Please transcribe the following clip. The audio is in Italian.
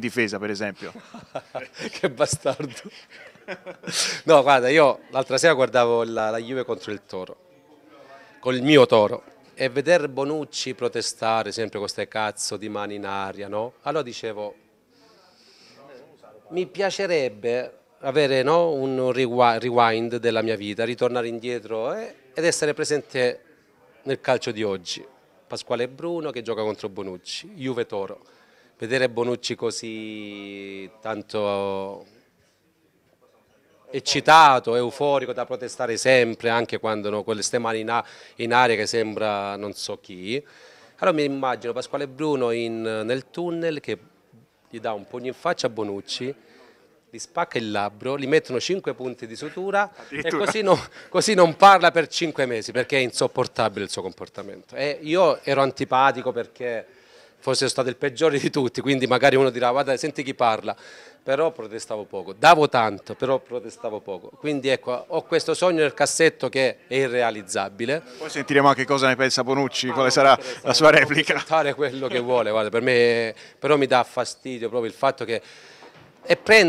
difesa, per esempio. che bastardo. No, guarda, io l'altra sera guardavo la, la Juve contro il Toro, con il mio Toro, e vedere Bonucci protestare sempre con queste cazzo di mani in aria, no? Allora dicevo, mi piacerebbe avere no, un rewind della mia vita, ritornare indietro eh, ed essere presente nel calcio di oggi. Pasquale Bruno che gioca contro Bonucci, Juve Toro vedere Bonucci così tanto eccitato, euforico da protestare sempre, anche quando no, quelle ste mani in, in aria che sembra non so chi. Allora mi immagino Pasquale Bruno in, nel tunnel che gli dà un pugno in faccia a Bonucci, gli spacca il labbro, gli mettono 5 punti di sutura e così, no, così non, parla per 5 mesi perché è insopportabile il suo comportamento. E io ero antipatico perché forse sono stato il peggiore di tutti, quindi magari uno dirà guarda senti chi parla, però protestavo poco, davo tanto, però protestavo poco, quindi ecco ho questo sogno nel cassetto che è irrealizzabile. Poi sentiremo anche cosa ne pensa Bonucci, ah, quale sarà la sua replica. Fare quello che vuole, guarda, per me, però mi dà fastidio proprio il fatto che... E prendo